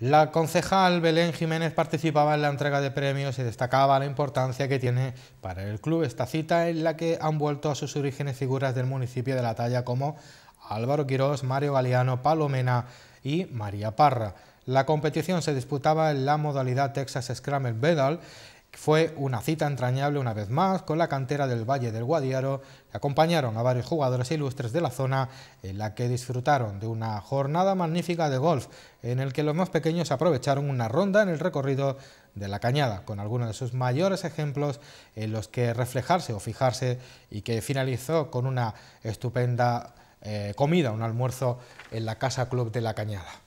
La concejal Belén Jiménez participaba en la entrega de premios y destacaba la importancia que tiene para el club esta cita en la que han vuelto a sus orígenes figuras del municipio de La Talla como Álvaro Quirós, Mario Galeano, Palomena y María Parra. La competición se disputaba en la modalidad Texas Scramble Bedal fue una cita entrañable una vez más con la cantera del Valle del Guadiaro, que acompañaron a varios jugadores ilustres de la zona, en la que disfrutaron de una jornada magnífica de golf, en el que los más pequeños aprovecharon una ronda en el recorrido de la cañada, con algunos de sus mayores ejemplos en los que reflejarse o fijarse y que finalizó con una estupenda eh, comida, un almuerzo en la Casa Club de la Cañada.